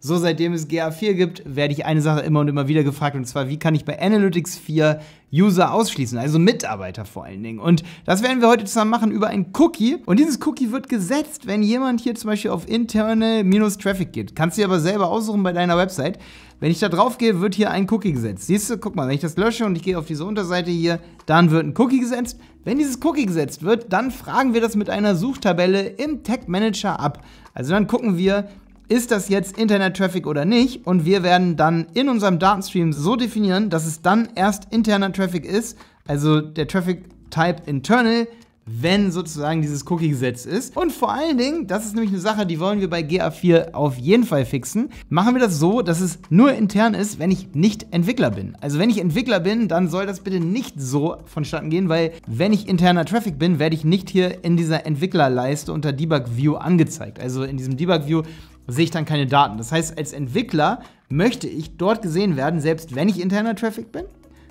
So, seitdem es GA4 gibt, werde ich eine Sache immer und immer wieder gefragt, und zwar, wie kann ich bei Analytics 4 User ausschließen, also Mitarbeiter vor allen Dingen. Und das werden wir heute zusammen machen über ein Cookie. Und dieses Cookie wird gesetzt, wenn jemand hier zum Beispiel auf internal-traffic geht. Kannst du dir aber selber aussuchen bei deiner Website. Wenn ich da drauf gehe, wird hier ein Cookie gesetzt. Siehst du, guck mal, wenn ich das lösche und ich gehe auf diese Unterseite hier, dann wird ein Cookie gesetzt. Wenn dieses Cookie gesetzt wird, dann fragen wir das mit einer Suchtabelle im Tag Manager ab. Also dann gucken wir, ist das jetzt Internet-Traffic oder nicht? Und wir werden dann in unserem Datenstream so definieren, dass es dann erst interner Traffic ist, also der Traffic-Type internal, wenn sozusagen dieses Cookie gesetzt ist. Und vor allen Dingen, das ist nämlich eine Sache, die wollen wir bei GA4 auf jeden Fall fixen, machen wir das so, dass es nur intern ist, wenn ich nicht Entwickler bin. Also wenn ich Entwickler bin, dann soll das bitte nicht so vonstatten gehen, weil wenn ich interner Traffic bin, werde ich nicht hier in dieser Entwicklerleiste unter Debug View angezeigt. Also in diesem Debug View sehe ich dann keine Daten. Das heißt, als Entwickler möchte ich dort gesehen werden, selbst wenn ich interner Traffic bin.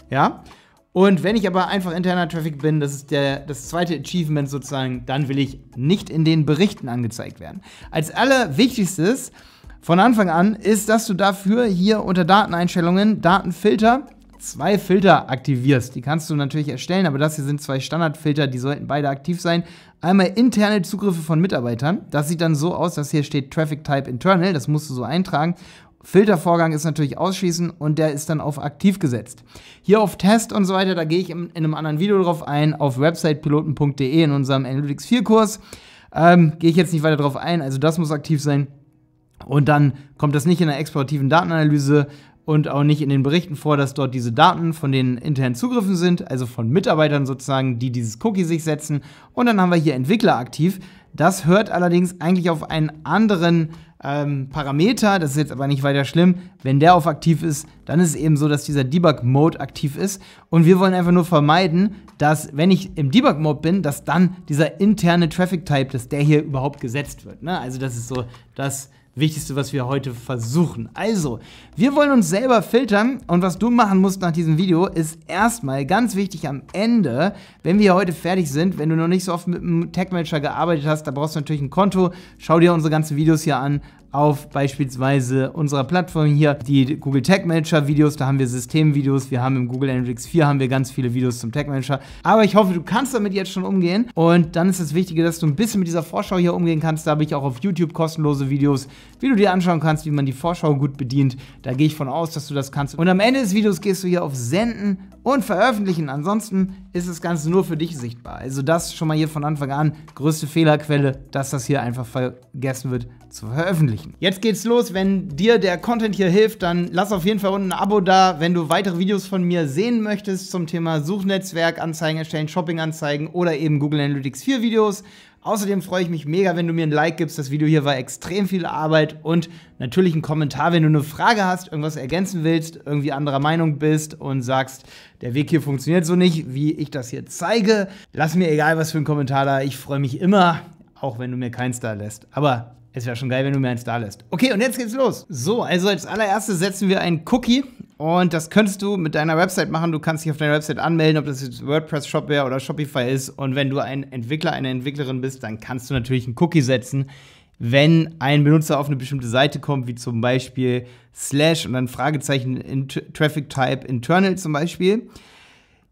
Ja. Und wenn ich aber einfach interner Traffic bin, das ist der, das zweite Achievement sozusagen, dann will ich nicht in den Berichten angezeigt werden. Als allerwichtigstes von Anfang an ist, dass du dafür hier unter Dateneinstellungen, Datenfilter, zwei Filter aktivierst. Die kannst du natürlich erstellen, aber das hier sind zwei Standardfilter, die sollten beide aktiv sein. Einmal interne Zugriffe von Mitarbeitern. Das sieht dann so aus, dass hier steht Traffic Type Internal. Das musst du so eintragen. Filtervorgang ist natürlich ausschließen und der ist dann auf aktiv gesetzt. Hier auf Test und so weiter, da gehe ich in, einem anderen Video drauf ein, auf websitepiloten.de in unserem Analytics 4 Kurs. Ähm, gehe ich jetzt nicht weiter drauf ein, also das muss aktiv sein. Und dann kommt das nicht in der explorativen Datenanalyse und auch nicht in den Berichten vor, dass dort diese Daten von den internen Zugriffen sind, also von Mitarbeitern sozusagen, die dieses Cookie sich setzen. Und dann haben wir hier Entwickler aktiv. Das hört allerdings eigentlich auf einen anderen ähm, Parameter, das ist jetzt aber nicht weiter schlimm, wenn der auf aktiv ist, dann ist es eben so, dass dieser Debug-Mode aktiv ist. Und wir wollen einfach nur vermeiden, dass, wenn ich im Debug-Mode bin, dass dann dieser interne Traffic-Type, dass der hier überhaupt gesetzt wird. Ne? Also das ist so das Wichtigste, was wir heute versuchen. Also, wir wollen uns selber filtern und was du machen musst nach diesem Video ist erstmal ganz wichtig am Ende, wenn wir heute fertig sind, wenn du noch nicht so oft mit einem tech Manager gearbeitet hast, da brauchst du natürlich ein Konto, schau dir unsere ganzen Videos hier an, auf beispielsweise unserer Plattform hier die Google Tag Manager Videos, da haben wir Systemvideos, wir haben im Google Analytics 4 haben wir ganz viele Videos zum Tag Manager, aber ich hoffe, du kannst damit jetzt schon umgehen und dann ist das Wichtige, dass du ein bisschen mit dieser Vorschau hier umgehen kannst, da habe ich auch auf YouTube kostenlose Videos, wie du dir anschauen kannst, wie man die Vorschau gut bedient, da gehe ich von aus, dass du das kannst und am Ende des Videos gehst du hier auf Senden und Veröffentlichen, ansonsten ist das Ganze nur für dich sichtbar. Also das schon mal hier von Anfang an größte Fehlerquelle, dass das hier einfach vergessen wird zu veröffentlichen. Jetzt geht's los. Wenn dir der Content hier hilft, dann lass auf jeden Fall unten ein Abo da. Wenn du weitere Videos von mir sehen möchtest zum Thema Suchnetzwerk, Anzeigen erstellen, Shopping-Anzeigen oder eben Google Analytics 4 Videos Außerdem freue ich mich mega, wenn du mir ein Like gibst. Das Video hier war extrem viel Arbeit und natürlich einen Kommentar, wenn du eine Frage hast, irgendwas ergänzen willst, irgendwie anderer Meinung bist und sagst, der Weg hier funktioniert so nicht, wie ich das hier zeige. Lass mir egal, was für ein Kommentar da. Ich freue mich immer, auch wenn du mir keins da lässt. Aber es wäre schon geil, wenn du mir eins da lässt. Okay, und jetzt geht's los. So, also als allererstes setzen wir einen Cookie und das könntest du mit deiner Website machen. Du kannst dich auf deiner Website anmelden, ob das jetzt WordPress Shopware oder Shopify ist. Und wenn du ein Entwickler, eine Entwicklerin bist, dann kannst du natürlich einen Cookie setzen. Wenn ein Benutzer auf eine bestimmte Seite kommt, wie zum Beispiel slash und dann Fragezeichen in Traffic Type Internal zum Beispiel,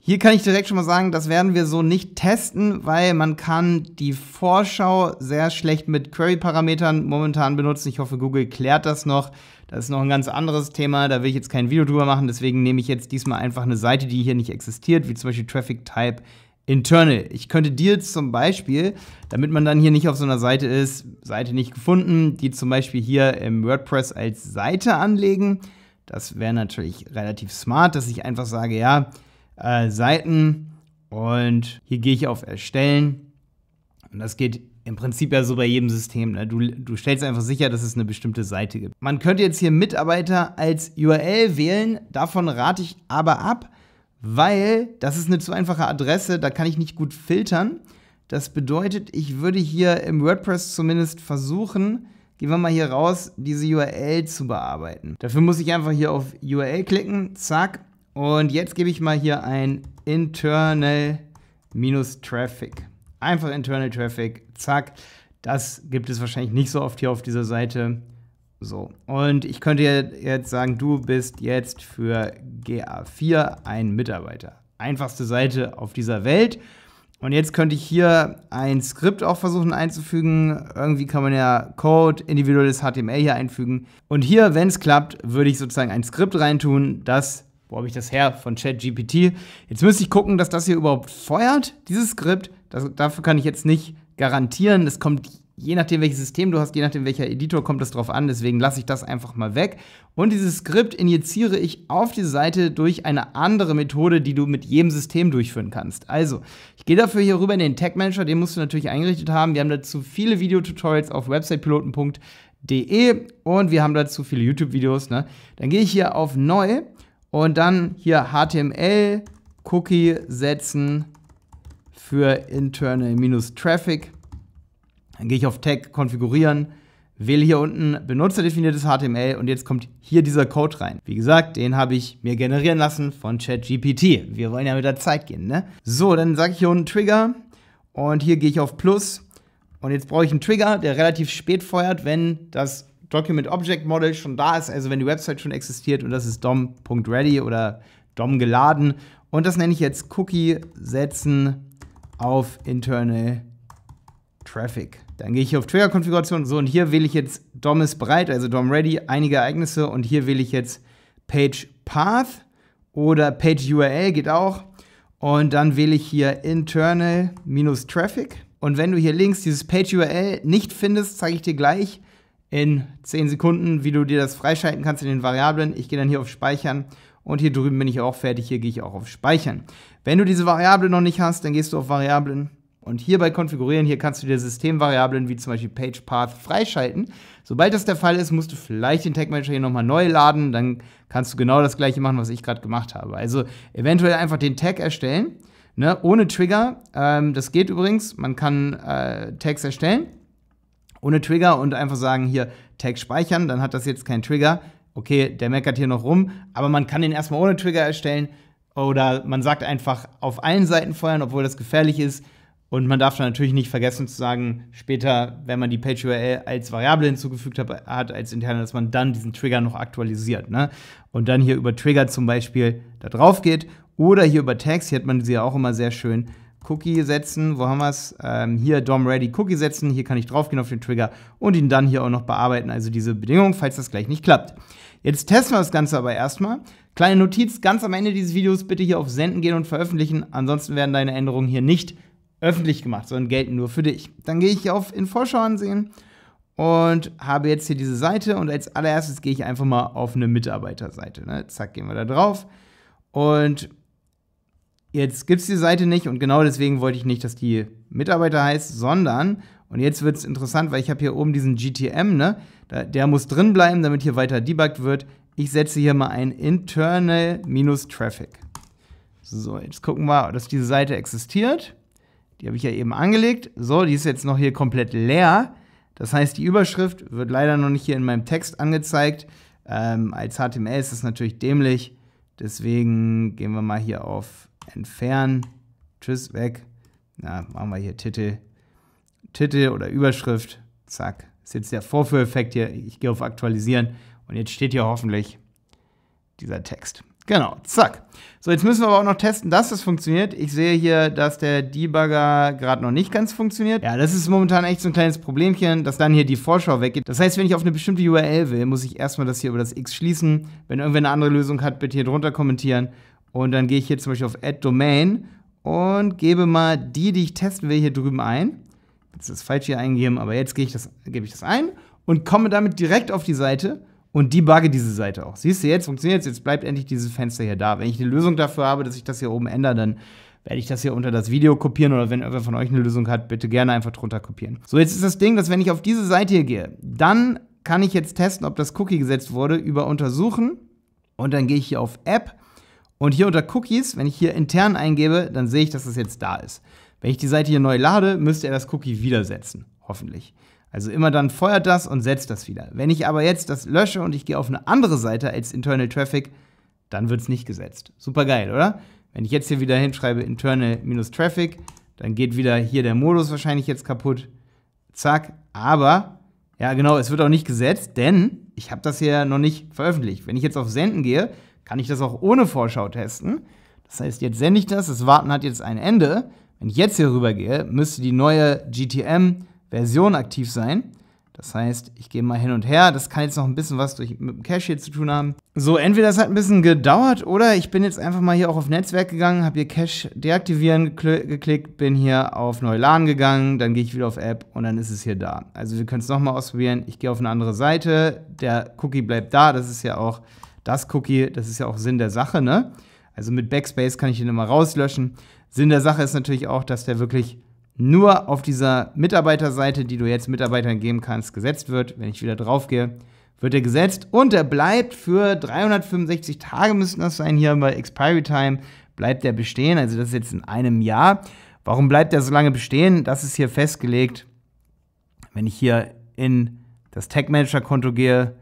hier kann ich direkt schon mal sagen, das werden wir so nicht testen, weil man kann die Vorschau sehr schlecht mit Query-Parametern momentan benutzen. Ich hoffe, Google klärt das noch. Das ist noch ein ganz anderes Thema, da will ich jetzt kein Video drüber machen. Deswegen nehme ich jetzt diesmal einfach eine Seite, die hier nicht existiert, wie zum Beispiel Traffic Type Internal. Ich könnte dir jetzt zum Beispiel, damit man dann hier nicht auf so einer Seite ist, Seite nicht gefunden, die zum Beispiel hier im WordPress als Seite anlegen. Das wäre natürlich relativ smart, dass ich einfach sage, ja, äh, Seiten und hier gehe ich auf Erstellen. Und das geht im Prinzip ja so bei jedem System. Ne? Du, du stellst einfach sicher, dass es eine bestimmte Seite gibt. Man könnte jetzt hier Mitarbeiter als URL wählen, davon rate ich aber ab, weil das ist eine zu einfache Adresse, da kann ich nicht gut filtern. Das bedeutet, ich würde hier im WordPress zumindest versuchen, gehen wir mal hier raus, diese URL zu bearbeiten. Dafür muss ich einfach hier auf URL klicken, zack, und jetzt gebe ich mal hier ein internal minus Traffic. Einfach internal Traffic, zack. Das gibt es wahrscheinlich nicht so oft hier auf dieser Seite. So, und ich könnte jetzt sagen, du bist jetzt für GA4 ein Mitarbeiter. Einfachste Seite auf dieser Welt. Und jetzt könnte ich hier ein Skript auch versuchen einzufügen. Irgendwie kann man ja Code, individuelles HTML hier einfügen. Und hier, wenn es klappt, würde ich sozusagen ein Skript reintun, das wo habe ich das her? Von ChatGPT. Jetzt müsste ich gucken, dass das hier überhaupt feuert, dieses Skript. Das, dafür kann ich jetzt nicht garantieren. Es kommt je nachdem, welches System du hast, je nachdem, welcher Editor kommt es drauf an. Deswegen lasse ich das einfach mal weg. Und dieses Skript injiziere ich auf die Seite durch eine andere Methode, die du mit jedem System durchführen kannst. Also, ich gehe dafür hier rüber in den Tag Manager. Den musst du natürlich eingerichtet haben. Wir haben dazu viele Videotutorials auf websitepiloten.de und wir haben dazu viele YouTube-Videos. Ne? Dann gehe ich hier auf Neu und dann hier HTML, Cookie setzen für internal-traffic. Dann gehe ich auf Tag konfigurieren, wähle hier unten benutzerdefiniertes HTML und jetzt kommt hier dieser Code rein. Wie gesagt, den habe ich mir generieren lassen von ChatGPT. Wir wollen ja mit der Zeit gehen, ne? So, dann sage ich hier unten Trigger und hier gehe ich auf Plus. Und jetzt brauche ich einen Trigger, der relativ spät feuert, wenn das Document Object Model schon da ist, also wenn die Website schon existiert und das ist DOM.ready oder DOM geladen. Und das nenne ich jetzt Cookie setzen auf Internal Traffic. Dann gehe ich hier auf Trigger-Konfiguration. So, und hier wähle ich jetzt DOM ist bereit, also DOM ready, einige Ereignisse. Und hier wähle ich jetzt Page Path oder Page URL, geht auch. Und dann wähle ich hier Internal-Traffic. Und wenn du hier links dieses Page URL nicht findest, zeige ich dir gleich, in 10 Sekunden, wie du dir das freischalten kannst in den Variablen. Ich gehe dann hier auf Speichern und hier drüben bin ich auch fertig. Hier gehe ich auch auf Speichern. Wenn du diese Variable noch nicht hast, dann gehst du auf Variablen und hier bei Konfigurieren, hier kannst du dir Systemvariablen wie zum Beispiel PagePath freischalten. Sobald das der Fall ist, musst du vielleicht den Tag Manager hier nochmal neu laden. Dann kannst du genau das gleiche machen, was ich gerade gemacht habe. Also eventuell einfach den Tag erstellen, ne, ohne Trigger. Ähm, das geht übrigens. Man kann äh, Tags erstellen ohne Trigger und einfach sagen, hier Tag speichern, dann hat das jetzt keinen Trigger. Okay, der meckert hier noch rum, aber man kann den erstmal ohne Trigger erstellen oder man sagt einfach auf allen Seiten feuern, obwohl das gefährlich ist. Und man darf dann natürlich nicht vergessen zu sagen, später, wenn man die Page-URL als Variable hinzugefügt hat, hat, als interne, dass man dann diesen Trigger noch aktualisiert. Ne? Und dann hier über Trigger zum Beispiel da drauf geht oder hier über Tags, hier hat man sie ja auch immer sehr schön, Cookie setzen, wo haben wir es? Ähm, hier DOM Ready Cookie setzen, hier kann ich draufgehen auf den Trigger und ihn dann hier auch noch bearbeiten, also diese Bedingung, falls das gleich nicht klappt. Jetzt testen wir das Ganze aber erstmal. Kleine Notiz, ganz am Ende dieses Videos bitte hier auf Senden gehen und veröffentlichen, ansonsten werden deine Änderungen hier nicht öffentlich gemacht, sondern gelten nur für dich. Dann gehe ich hier auf in Vorschau ansehen und habe jetzt hier diese Seite und als allererstes gehe ich einfach mal auf eine Mitarbeiterseite. Ne? Zack, gehen wir da drauf und Jetzt gibt es die Seite nicht und genau deswegen wollte ich nicht, dass die Mitarbeiter heißt, sondern, und jetzt wird es interessant, weil ich habe hier oben diesen GTM, ne? der muss drin bleiben, damit hier weiter debuggt wird. Ich setze hier mal ein internal-traffic. So, jetzt gucken wir, dass diese Seite existiert. Die habe ich ja eben angelegt. So, die ist jetzt noch hier komplett leer. Das heißt, die Überschrift wird leider noch nicht hier in meinem Text angezeigt. Ähm, als HTML ist das natürlich dämlich. Deswegen gehen wir mal hier auf entfernen. Tschüss, weg. Na, machen wir hier Titel. Titel oder Überschrift. Zack. Ist jetzt der Vorführeffekt hier. Ich gehe auf Aktualisieren und jetzt steht hier hoffentlich dieser Text. Genau, zack. So, jetzt müssen wir aber auch noch testen, dass das funktioniert. Ich sehe hier, dass der Debugger gerade noch nicht ganz funktioniert. Ja, das ist momentan echt so ein kleines Problemchen, dass dann hier die Vorschau weggeht. Das heißt, wenn ich auf eine bestimmte URL will, muss ich erstmal das hier über das X schließen. Wenn irgendwer eine andere Lösung hat, bitte hier drunter kommentieren. Und dann gehe ich hier zum Beispiel auf Add Domain und gebe mal die, die ich testen will, hier drüben ein. Jetzt ist falsch hier eingegeben, aber jetzt gebe ich, das, gebe ich das ein und komme damit direkt auf die Seite und debugge diese Seite auch. Siehst du, jetzt funktioniert es, jetzt bleibt endlich dieses Fenster hier da. Wenn ich eine Lösung dafür habe, dass ich das hier oben ändere, dann werde ich das hier unter das Video kopieren oder wenn irgendwer von euch eine Lösung hat, bitte gerne einfach drunter kopieren. So, jetzt ist das Ding, dass wenn ich auf diese Seite hier gehe, dann kann ich jetzt testen, ob das Cookie gesetzt wurde, über Untersuchen und dann gehe ich hier auf App und hier unter Cookies, wenn ich hier intern eingebe, dann sehe ich, dass es jetzt da ist. Wenn ich die Seite hier neu lade, müsste er das Cookie wieder setzen, hoffentlich. Also immer dann feuert das und setzt das wieder. Wenn ich aber jetzt das lösche und ich gehe auf eine andere Seite als Internal Traffic, dann wird es nicht gesetzt. Super geil, oder? Wenn ich jetzt hier wieder hinschreibe Internal-Traffic, dann geht wieder hier der Modus wahrscheinlich jetzt kaputt. Zack. Aber, ja genau, es wird auch nicht gesetzt, denn ich habe das hier noch nicht veröffentlicht. Wenn ich jetzt auf Senden gehe, kann ich das auch ohne Vorschau testen. Das heißt, jetzt sende ich das, das Warten hat jetzt ein Ende. Wenn ich jetzt hier rüber gehe, müsste die neue GTM-Version aktiv sein. Das heißt, ich gehe mal hin und her. Das kann jetzt noch ein bisschen was durch, mit dem Cache hier zu tun haben. So, entweder es hat ein bisschen gedauert oder ich bin jetzt einfach mal hier auch auf Netzwerk gegangen, habe hier Cache deaktivieren geklickt, bin hier auf Neuladen gegangen, dann gehe ich wieder auf App und dann ist es hier da. Also wir können es nochmal ausprobieren. Ich gehe auf eine andere Seite, der Cookie bleibt da. Das ist ja auch das Cookie, das ist ja auch Sinn der Sache, ne? Also mit Backspace kann ich den immer rauslöschen. Sinn der Sache ist natürlich auch, dass der wirklich nur auf dieser Mitarbeiterseite, die du jetzt Mitarbeitern geben kannst, gesetzt wird. Wenn ich wieder draufgehe, wird er gesetzt und er bleibt für 365 Tage müssten das sein hier bei Expiry Time bleibt er bestehen. Also das ist jetzt in einem Jahr. Warum bleibt er so lange bestehen? Das ist hier festgelegt. Wenn ich hier in das Tag Manager Konto gehe,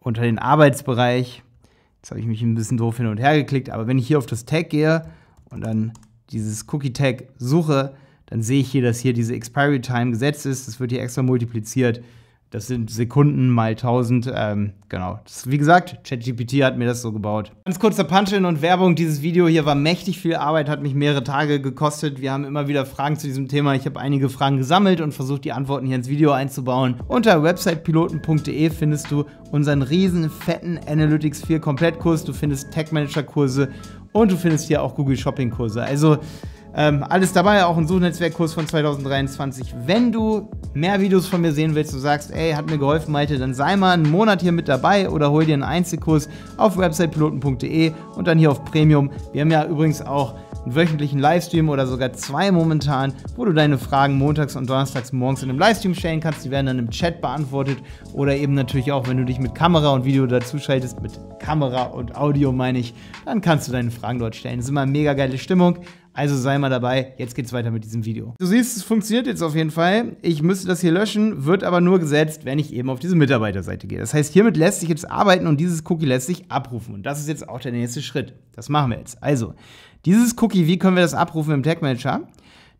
unter den Arbeitsbereich, Jetzt habe ich mich ein bisschen doof hin und her geklickt, aber wenn ich hier auf das Tag gehe und dann dieses Cookie-Tag suche, dann sehe ich hier, dass hier diese Expiry Time gesetzt ist. Das wird hier extra multipliziert das sind Sekunden mal 1000. Ähm, genau. Das, wie gesagt, ChatGPT hat mir das so gebaut. Ganz kurzer Punch-In und Werbung. Dieses Video hier war mächtig viel Arbeit, hat mich mehrere Tage gekostet. Wir haben immer wieder Fragen zu diesem Thema. Ich habe einige Fragen gesammelt und versucht, die Antworten hier ins Video einzubauen. Unter websitepiloten.de findest du unseren riesen fetten Analytics 4 Komplettkurs. Du findest Tech-Manager-Kurse und du findest hier auch Google Shopping-Kurse. Also ähm, alles dabei, auch ein Suchnetzwerkkurs von 2023. Wenn du mehr Videos von mir sehen willst, du sagst, ey, hat mir geholfen, Malte, dann sei mal einen Monat hier mit dabei oder hol dir einen Einzelkurs auf websitepiloten.de und dann hier auf Premium. Wir haben ja übrigens auch einen wöchentlichen Livestream oder sogar zwei momentan, wo du deine Fragen montags und donnerstags morgens in einem Livestream stellen kannst. Die werden dann im Chat beantwortet oder eben natürlich auch, wenn du dich mit Kamera und Video dazu schaltest, mit Kamera und Audio meine ich, dann kannst du deine Fragen dort stellen. Das ist immer eine mega geile Stimmung. Also sei mal dabei, jetzt geht's weiter mit diesem Video. Du siehst, es funktioniert jetzt auf jeden Fall. Ich müsste das hier löschen, wird aber nur gesetzt, wenn ich eben auf diese Mitarbeiterseite gehe. Das heißt, hiermit lässt sich jetzt arbeiten und dieses Cookie lässt sich abrufen. Und das ist jetzt auch der nächste Schritt. Das machen wir jetzt. Also, dieses Cookie, wie können wir das abrufen im Tag Manager?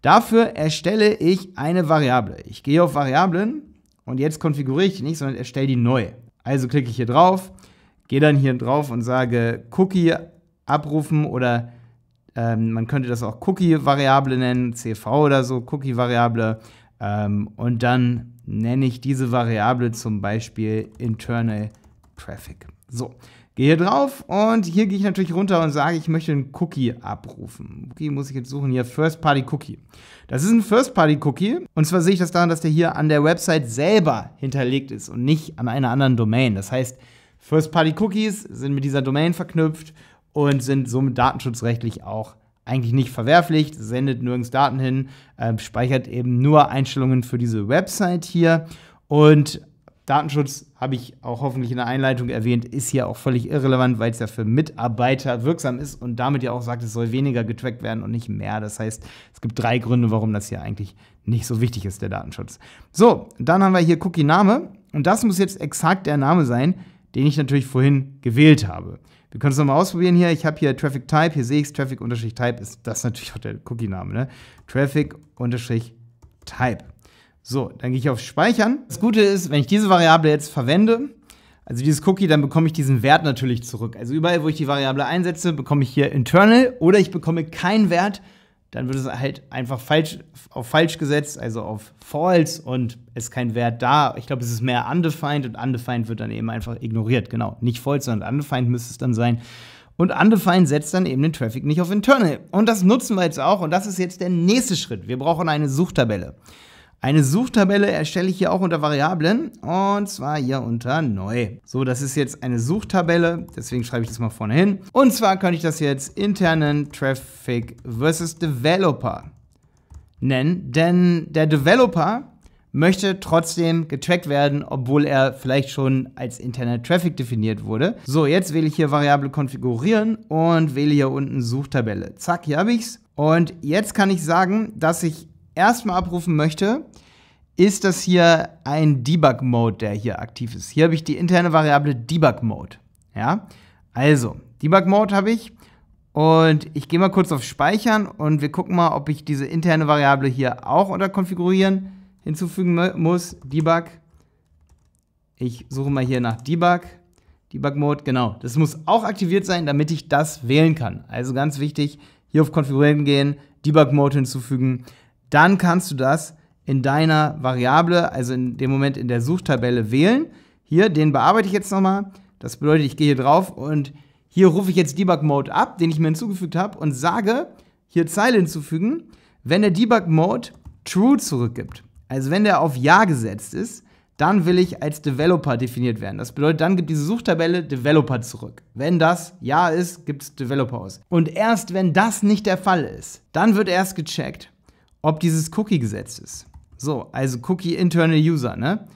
Dafür erstelle ich eine Variable. Ich gehe auf Variablen und jetzt konfiguriere ich die nicht, sondern erstelle die neu. Also klicke ich hier drauf, gehe dann hier drauf und sage Cookie abrufen oder ähm, man könnte das auch Cookie-Variable nennen, CV oder so, Cookie-Variable. Ähm, und dann nenne ich diese Variable zum Beispiel Internal Traffic. So, Gehe hier drauf und hier gehe ich natürlich runter und sage, ich möchte einen Cookie abrufen. Cookie muss ich jetzt suchen, hier First Party Cookie. Das ist ein First Party Cookie und zwar sehe ich das daran, dass der hier an der Website selber hinterlegt ist und nicht an einer anderen Domain. Das heißt, First Party Cookies sind mit dieser Domain verknüpft und sind somit datenschutzrechtlich auch eigentlich nicht verwerflich, sendet nirgends Daten hin, äh, speichert eben nur Einstellungen für diese Website hier und Datenschutz habe ich auch hoffentlich in der Einleitung erwähnt, ist hier auch völlig irrelevant, weil es ja für Mitarbeiter wirksam ist und damit ja auch sagt, es soll weniger getrackt werden und nicht mehr. Das heißt, es gibt drei Gründe, warum das hier eigentlich nicht so wichtig ist, der Datenschutz. So, dann haben wir hier Cookie-Name und das muss jetzt exakt der Name sein, den ich natürlich vorhin gewählt habe. Wir können es nochmal ausprobieren hier. Ich habe hier Traffic Type, hier sehe ich es, Traffic-Type ist das natürlich auch der Cookie-Name, ne? Traffic-Type. So, dann gehe ich auf Speichern. Das Gute ist, wenn ich diese Variable jetzt verwende, also dieses Cookie, dann bekomme ich diesen Wert natürlich zurück. Also überall, wo ich die Variable einsetze, bekomme ich hier internal oder ich bekomme keinen Wert. Dann wird es halt einfach falsch, auf falsch gesetzt, also auf false und ist kein Wert da. Ich glaube, es ist mehr undefined und undefined wird dann eben einfach ignoriert. Genau, nicht false, sondern undefined müsste es dann sein. Und Undefined setzt dann eben den Traffic nicht auf Internal. Und das nutzen wir jetzt auch und das ist jetzt der nächste Schritt. Wir brauchen eine Suchtabelle. Eine Suchtabelle erstelle ich hier auch unter Variablen und zwar hier unter neu. So, das ist jetzt eine Suchtabelle, deswegen schreibe ich das mal vorne hin. Und zwar könnte ich das jetzt internen Traffic versus Developer nennen, denn der Developer möchte trotzdem getrackt werden, obwohl er vielleicht schon als interner Traffic definiert wurde. So, jetzt wähle ich hier Variable konfigurieren und wähle hier unten Suchtabelle. Zack, hier habe ich es. Und jetzt kann ich sagen, dass ich erstmal abrufen möchte, ist das hier ein Debug-Mode, der hier aktiv ist. Hier habe ich die interne Variable Debug-Mode. Ja? Also, Debug-Mode habe ich. Und ich gehe mal kurz auf Speichern und wir gucken mal, ob ich diese interne Variable hier auch unter Konfigurieren hinzufügen muss. Debug. Ich suche mal hier nach Debug. Debug-Mode, genau. Das muss auch aktiviert sein, damit ich das wählen kann. Also ganz wichtig, hier auf Konfigurieren gehen, Debug-Mode hinzufügen dann kannst du das in deiner Variable, also in dem Moment in der Suchtabelle wählen. Hier, den bearbeite ich jetzt nochmal. Das bedeutet, ich gehe hier drauf und hier rufe ich jetzt Debug Mode ab, den ich mir hinzugefügt habe und sage, hier Zeile hinzufügen, wenn der Debug Mode True zurückgibt. Also wenn der auf Ja gesetzt ist, dann will ich als Developer definiert werden. Das bedeutet, dann gibt diese Suchtabelle Developer zurück. Wenn das Ja ist, gibt es Developer aus. Und erst wenn das nicht der Fall ist, dann wird erst gecheckt, ob dieses Cookie gesetzt ist. So, also Cookie Internal User, ne?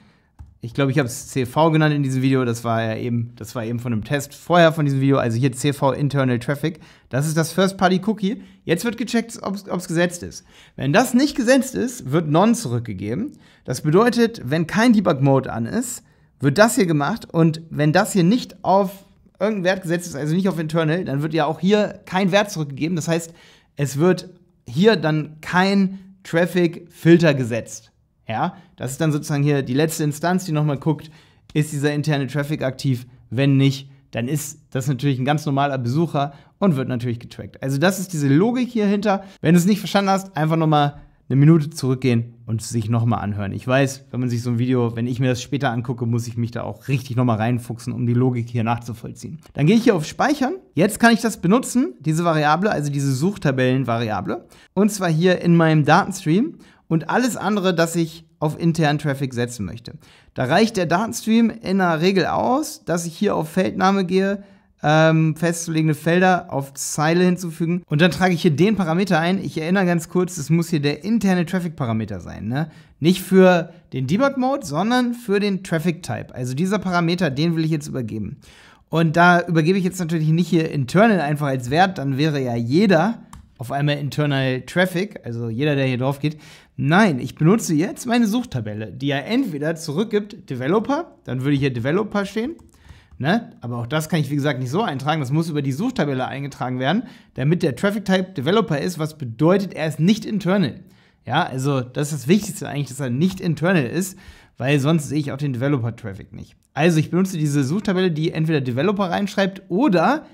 Ich glaube, ich habe es CV genannt in diesem Video. Das war ja eben, das war eben von einem Test vorher von diesem Video. Also hier CV Internal Traffic. Das ist das First-Party-Cookie. Jetzt wird gecheckt, ob es gesetzt ist. Wenn das nicht gesetzt ist, wird None zurückgegeben. Das bedeutet, wenn kein Debug-Mode an ist, wird das hier gemacht. Und wenn das hier nicht auf irgendeinen Wert gesetzt ist, also nicht auf Internal, dann wird ja auch hier kein Wert zurückgegeben. Das heißt, es wird hier dann kein Traffic-Filter gesetzt. Ja, das ist dann sozusagen hier die letzte Instanz, die nochmal guckt, ist dieser interne Traffic aktiv? Wenn nicht, dann ist das natürlich ein ganz normaler Besucher und wird natürlich getrackt. Also das ist diese Logik hier hinter. Wenn du es nicht verstanden hast, einfach nochmal eine Minute zurückgehen und sich nochmal anhören. Ich weiß, wenn man sich so ein Video, wenn ich mir das später angucke, muss ich mich da auch richtig nochmal reinfuchsen, um die Logik hier nachzuvollziehen. Dann gehe ich hier auf Speichern. Jetzt kann ich das benutzen, diese Variable, also diese Suchtabellenvariable. Und zwar hier in meinem Datenstream und alles andere, das ich auf internen Traffic setzen möchte. Da reicht der Datenstream in der Regel aus, dass ich hier auf Feldname gehe, ähm, festzulegende Felder auf Zeile hinzufügen. Und dann trage ich hier den Parameter ein. Ich erinnere ganz kurz, das muss hier der interne Traffic-Parameter sein. Ne? Nicht für den Debug-Mode, sondern für den Traffic-Type. Also dieser Parameter, den will ich jetzt übergeben. Und da übergebe ich jetzt natürlich nicht hier internal einfach als Wert, dann wäre ja jeder auf einmal internal Traffic, also jeder, der hier drauf geht. Nein, ich benutze jetzt meine Suchtabelle, die ja entweder zurückgibt Developer, dann würde hier Developer stehen Ne? Aber auch das kann ich, wie gesagt, nicht so eintragen. Das muss über die Suchtabelle eingetragen werden, damit der Traffic Type Developer ist, was bedeutet, er ist nicht internal. Ja, also das ist das Wichtigste eigentlich, dass er nicht internal ist, weil sonst sehe ich auch den Developer Traffic nicht. Also ich benutze diese Suchtabelle, die entweder Developer reinschreibt oder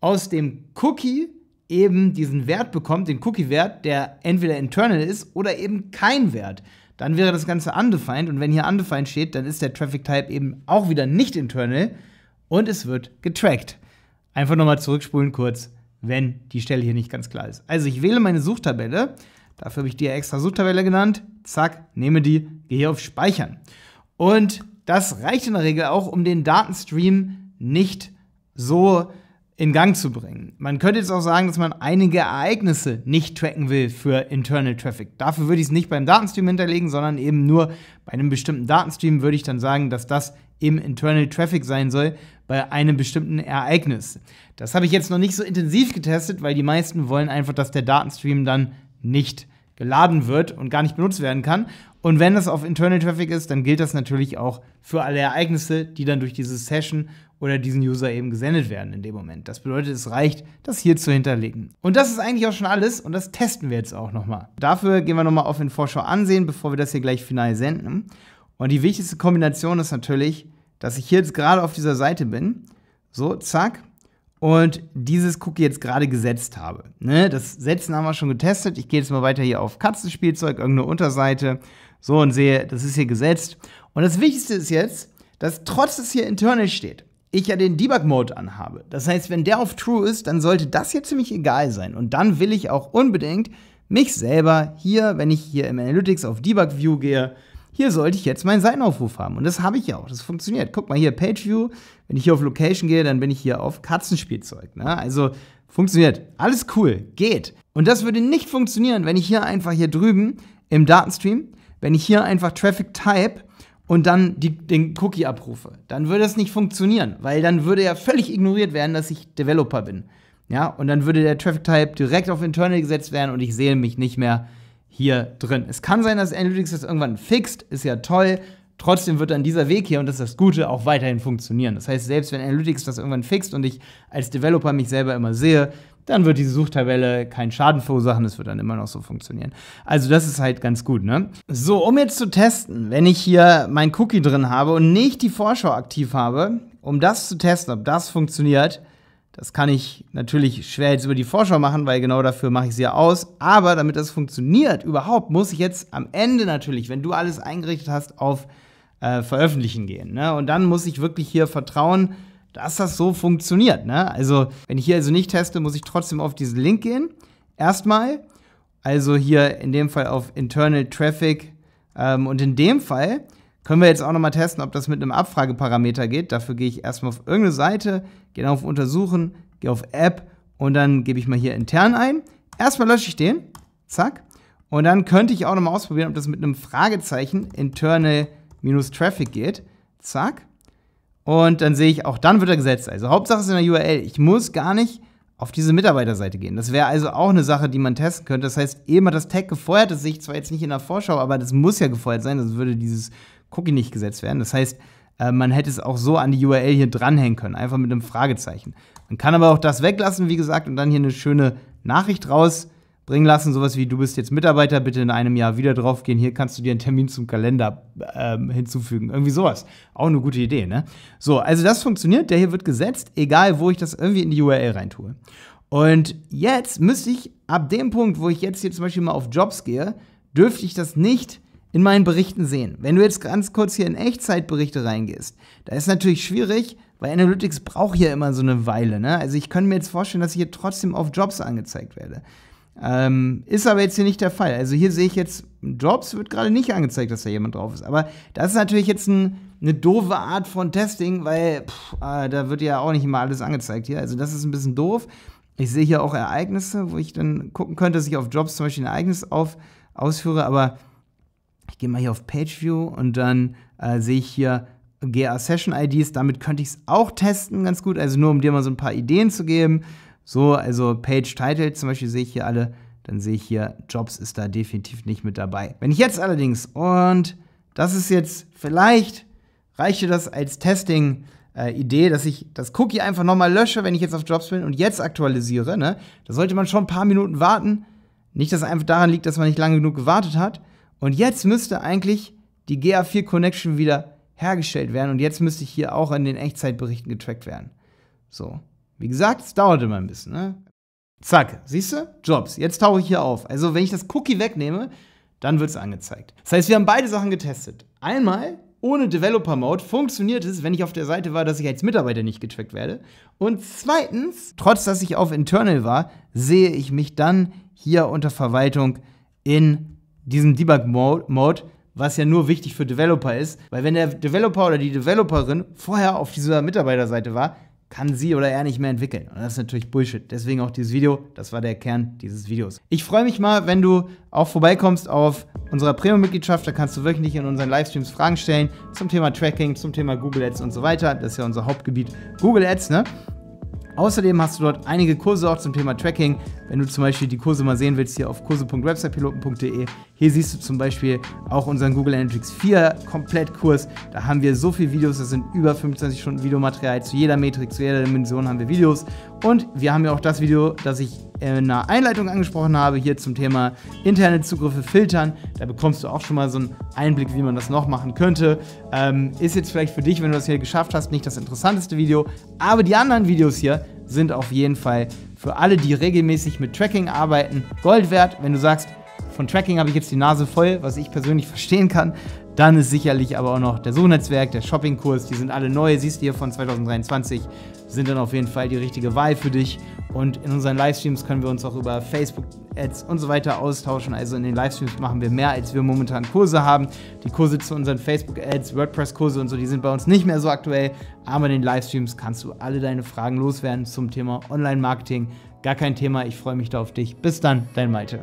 aus dem Cookie eben diesen Wert bekommt, den Cookie-Wert, der entweder internal ist oder eben kein Wert dann wäre das Ganze undefined. Und wenn hier undefined steht, dann ist der Traffic Type eben auch wieder nicht internal und es wird getrackt. Einfach nochmal zurückspulen kurz, wenn die Stelle hier nicht ganz klar ist. Also ich wähle meine Suchtabelle. Dafür habe ich die extra Suchtabelle genannt. Zack, nehme die, gehe hier auf Speichern. Und das reicht in der Regel auch, um den Datenstream nicht so zu in Gang zu bringen. Man könnte jetzt auch sagen, dass man einige Ereignisse nicht tracken will für Internal Traffic. Dafür würde ich es nicht beim Datenstream hinterlegen, sondern eben nur bei einem bestimmten Datenstream würde ich dann sagen, dass das eben Internal Traffic sein soll bei einem bestimmten Ereignis. Das habe ich jetzt noch nicht so intensiv getestet, weil die meisten wollen einfach, dass der Datenstream dann nicht geladen wird und gar nicht benutzt werden kann. Und wenn das auf Internal Traffic ist, dann gilt das natürlich auch für alle Ereignisse, die dann durch diese Session oder diesen User eben gesendet werden in dem Moment. Das bedeutet, es reicht, das hier zu hinterlegen. Und das ist eigentlich auch schon alles und das testen wir jetzt auch nochmal. Dafür gehen wir nochmal auf den Vorschau ansehen, bevor wir das hier gleich final senden. Und die wichtigste Kombination ist natürlich, dass ich hier jetzt gerade auf dieser Seite bin. So, zack. Und dieses Cookie jetzt gerade gesetzt habe. Ne? Das Setzen haben wir schon getestet. Ich gehe jetzt mal weiter hier auf Katzenspielzeug, irgendeine Unterseite. So und sehe, das ist hier gesetzt. Und das Wichtigste ist jetzt, dass trotz es hier internal steht, ich ja den Debug-Mode anhabe. Das heißt, wenn der auf True ist, dann sollte das hier ziemlich egal sein. Und dann will ich auch unbedingt mich selber hier, wenn ich hier im Analytics auf Debug View gehe, hier sollte ich jetzt meinen Seitenaufruf haben. Und das habe ich ja auch. Das funktioniert. Guck mal hier, Page View. Wenn ich hier auf Location gehe, dann bin ich hier auf Katzenspielzeug. Ne? Also funktioniert. Alles cool. Geht. Und das würde nicht funktionieren, wenn ich hier einfach hier drüben im Datenstream, wenn ich hier einfach Traffic Type und dann die, den Cookie abrufe, dann würde das nicht funktionieren, weil dann würde ja völlig ignoriert werden, dass ich Developer bin. Ja, und dann würde der Traffic Type direkt auf Internal gesetzt werden und ich sehe mich nicht mehr hier drin. Es kann sein, dass Analytics das irgendwann fixt, ist ja toll, Trotzdem wird dann dieser Weg hier, und das ist das Gute, auch weiterhin funktionieren. Das heißt, selbst wenn Analytics das irgendwann fixt und ich als Developer mich selber immer sehe, dann wird diese Suchtabelle keinen Schaden verursachen, das wird dann immer noch so funktionieren. Also das ist halt ganz gut, ne? So, um jetzt zu testen, wenn ich hier mein Cookie drin habe und nicht die Vorschau aktiv habe, um das zu testen, ob das funktioniert, das kann ich natürlich schwer jetzt über die Vorschau machen, weil genau dafür mache ich sie ja aus. Aber damit das funktioniert überhaupt, muss ich jetzt am Ende natürlich, wenn du alles eingerichtet hast, auf äh, Veröffentlichen gehen. Ne? Und dann muss ich wirklich hier vertrauen, dass das so funktioniert. Ne? Also, wenn ich hier also nicht teste, muss ich trotzdem auf diesen Link gehen. Erstmal, also hier in dem Fall auf Internal Traffic. Ähm, und in dem Fall können wir jetzt auch nochmal testen, ob das mit einem Abfrageparameter geht. Dafür gehe ich erstmal auf irgendeine Seite, gehe auf Untersuchen, gehe auf App und dann gebe ich mal hier intern ein. Erstmal lösche ich den, zack. Und dann könnte ich auch nochmal ausprobieren, ob das mit einem Fragezeichen internal-traffic geht. Zack. Und dann sehe ich, auch dann wird er gesetzt. Also Hauptsache ist in der URL. Ich muss gar nicht auf diese Mitarbeiterseite gehen. Das wäre also auch eine Sache, die man testen könnte. Das heißt, eben eh hat das Tag gefeuert, das sehe ich zwar jetzt nicht in der Vorschau, aber das muss ja gefeuert sein, sonst würde dieses Cookie nicht gesetzt werden. Das heißt, äh, man hätte es auch so an die URL hier dranhängen können, einfach mit einem Fragezeichen. Man kann aber auch das weglassen, wie gesagt, und dann hier eine schöne Nachricht rausbringen lassen, sowas wie, du bist jetzt Mitarbeiter, bitte in einem Jahr wieder draufgehen, hier kannst du dir einen Termin zum Kalender äh, hinzufügen. Irgendwie sowas. Auch eine gute Idee, ne? So, also das funktioniert, der hier wird gesetzt, egal wo ich das irgendwie in die URL reintue. Und jetzt müsste ich ab dem Punkt, wo ich jetzt hier zum Beispiel mal auf Jobs gehe, dürfte ich das nicht in meinen Berichten sehen. Wenn du jetzt ganz kurz hier in Echtzeitberichte reingehst, da ist natürlich schwierig, weil Analytics braucht ja immer so eine Weile. Ne? Also ich könnte mir jetzt vorstellen, dass ich hier trotzdem auf Jobs angezeigt werde. Ähm, ist aber jetzt hier nicht der Fall. Also hier sehe ich jetzt, Jobs wird gerade nicht angezeigt, dass da jemand drauf ist. Aber das ist natürlich jetzt ein, eine doofe Art von Testing, weil pff, äh, da wird ja auch nicht immer alles angezeigt hier. Also das ist ein bisschen doof. Ich sehe hier auch Ereignisse, wo ich dann gucken könnte, dass ich auf Jobs zum Beispiel ein Ereignis auf, ausführe, aber ich gehe mal hier auf Page View und dann äh, sehe ich hier GA Session IDs. Damit könnte ich es auch testen, ganz gut. Also nur, um dir mal so ein paar Ideen zu geben. So, also Page Title zum Beispiel sehe ich hier alle. Dann sehe ich hier, Jobs ist da definitiv nicht mit dabei. Wenn ich jetzt allerdings, und das ist jetzt vielleicht, reichte das als Testing, äh, Idee, dass ich das Cookie einfach nochmal lösche, wenn ich jetzt auf Jobs bin und jetzt aktualisiere. Ne? Da sollte man schon ein paar Minuten warten. Nicht, dass es einfach daran liegt, dass man nicht lange genug gewartet hat, und jetzt müsste eigentlich die GA4 Connection wieder hergestellt werden und jetzt müsste ich hier auch in den Echtzeitberichten getrackt werden. So. Wie gesagt, es dauert immer ein bisschen, ne? Zack, siehst du? Jobs. Jetzt tauche ich hier auf. Also, wenn ich das Cookie wegnehme, dann wird es angezeigt. Das heißt, wir haben beide Sachen getestet. Einmal ohne Developer Mode funktioniert es, wenn ich auf der Seite war, dass ich als Mitarbeiter nicht getrackt werde. Und zweitens, trotz dass ich auf Internal war, sehe ich mich dann hier unter Verwaltung in diesem Debug-Mode, was ja nur wichtig für Developer ist, weil wenn der Developer oder die Developerin vorher auf dieser Mitarbeiterseite war, kann sie oder er nicht mehr entwickeln. Und das ist natürlich Bullshit. Deswegen auch dieses Video. Das war der Kern dieses Videos. Ich freue mich mal, wenn du auch vorbeikommst auf unserer Premium-Mitgliedschaft. Da kannst du wöchentlich in unseren Livestreams Fragen stellen zum Thema Tracking, zum Thema Google Ads und so weiter. Das ist ja unser Hauptgebiet Google Ads, ne? Außerdem hast du dort einige Kurse auch zum Thema Tracking. Wenn du zum Beispiel die Kurse mal sehen willst, hier auf kurse.websitepiloten.de. Hier siehst du zum Beispiel auch unseren Google Analytics 4 Komplettkurs. Da haben wir so viele Videos, das sind über 25 Stunden Videomaterial. Zu jeder Metrik, zu jeder Dimension haben wir Videos. Und wir haben ja auch das Video, das ich in der Einleitung angesprochen habe, hier zum Thema interne Zugriffe filtern. Da bekommst du auch schon mal so einen Einblick, wie man das noch machen könnte. Ähm, ist jetzt vielleicht für dich, wenn du das hier geschafft hast, nicht das interessanteste Video, aber die anderen Videos hier sind auf jeden Fall für alle, die regelmäßig mit Tracking arbeiten, Gold wert, wenn du sagst, von Tracking habe ich jetzt die Nase voll, was ich persönlich verstehen kann. Dann ist sicherlich aber auch noch der Suchnetzwerk, der Shoppingkurs, die sind alle neu, siehst du hier von 2023, sind dann auf jeden Fall die richtige Wahl für dich. Und in unseren Livestreams können wir uns auch über Facebook-Ads und so weiter austauschen. Also in den Livestreams machen wir mehr, als wir momentan Kurse haben. Die Kurse zu unseren Facebook-Ads, WordPress-Kurse und so, die sind bei uns nicht mehr so aktuell. Aber in den Livestreams kannst du alle deine Fragen loswerden zum Thema Online-Marketing. Gar kein Thema, ich freue mich da auf dich. Bis dann, dein Malte.